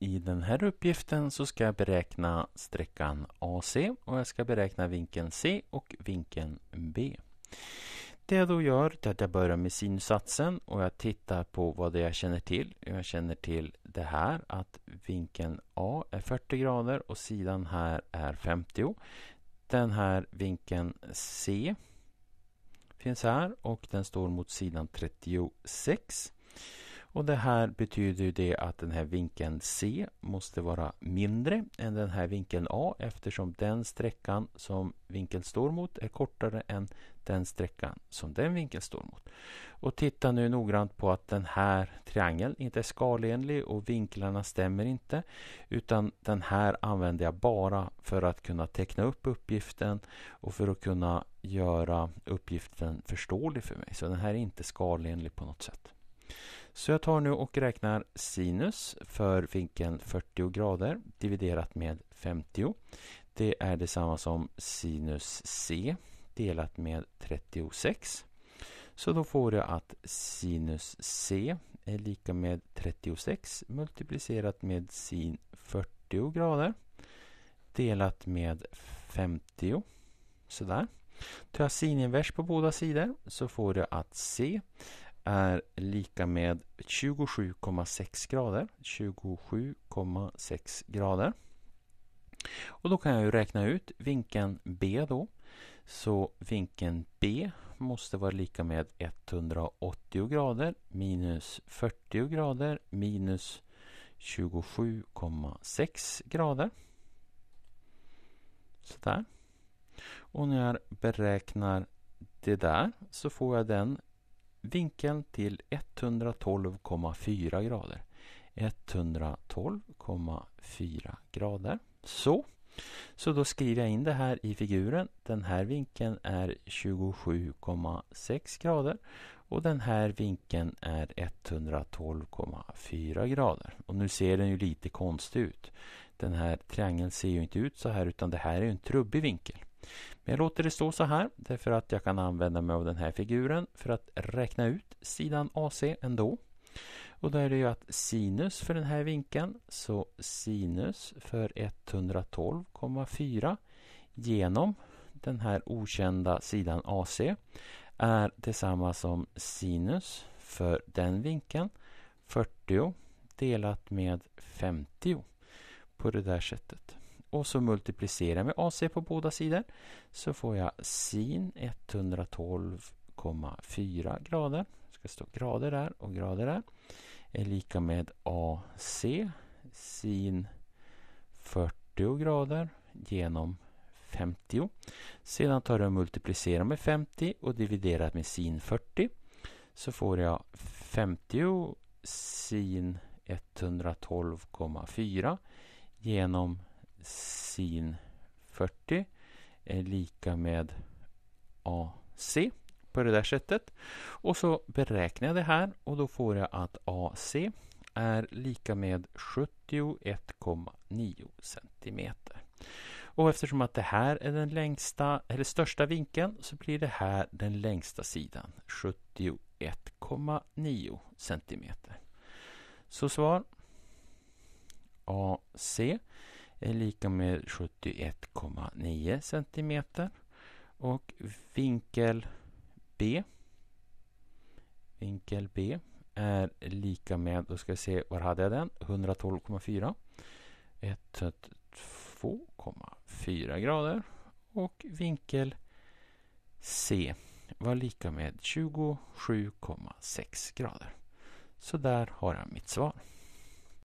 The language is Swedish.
I den här uppgiften så ska jag beräkna sträckan AC och jag ska beräkna vinkeln C och vinkeln B. Det jag då gör är att jag börjar med sinussatsen och jag tittar på vad det jag känner till. Jag känner till det här att vinkeln A är 40 grader och sidan här är 50. Den här vinkeln C finns här och den står mot sidan 36. Och det här betyder ju det att den här vinkeln C måste vara mindre än den här vinkeln A eftersom den sträckan som vinkeln står mot är kortare än den sträckan som den vinkeln står mot. Och titta nu noggrant på att den här triangeln inte är skalenlig och vinklarna stämmer inte utan den här använder jag bara för att kunna teckna upp uppgiften och för att kunna göra uppgiften förståelig för mig. Så den här är inte skalenlig på något sätt. Så jag tar nu och räknar sinus för vinkeln 40 grader dividerat med 50. Det är detsamma som sinus c delat med 36. Så då får jag att sinus c är lika med 36 multiplicerat med sin 40 grader delat med 50. Sådär. Tar jag sininvers på båda sidor så får jag att c är lika med 27,6 grader. 27,6 grader. Och då kan jag ju räkna ut vinkeln B då. Så vinkeln B måste vara lika med 180 grader minus 40 grader minus 27,6 grader. Sådär. Och när jag beräknar det där så får jag den vinkeln till 112,4 grader. 112,4 grader. Så. Så då skriver jag in det här i figuren. Den här vinkeln är 27,6 grader och den här vinkeln är 112,4 grader. Och nu ser den ju lite konstig ut. Den här triangeln ser ju inte ut så här utan det här är en trubbig vinkel. Men jag låter det stå så här därför att jag kan använda mig av den här figuren för att räkna ut sidan AC ändå. Och då är det ju att sinus för den här vinkeln, så sinus för 112,4 genom den här okända sidan AC är detsamma som sinus för den vinkeln 40 delat med 50 på det där sättet och så multiplicerar jag med AC på båda sidor så får jag sin 112,4 grader. Det ska stå grader där och grader där. Är lika med AC sin 40 grader genom 50. Sedan tar jag och multiplicerar med 50 och dividerar med sin 40. Så får jag 50 sin 112,4 genom sin 40 är lika med AC på det där sättet. Och så beräknar jag det här och då får jag att AC är lika med 71,9 cm. Och eftersom att det här är den längsta, eller största vinkeln så blir det här den längsta sidan, 71,9 cm. Så svar AC är lika med 71,9 cm. Och vinkel B vinkel B är lika med, då ska vi se, var hade jag den? 112,4 102,4 grader och vinkel C var lika med 27,6 grader. Så där har jag mitt svar.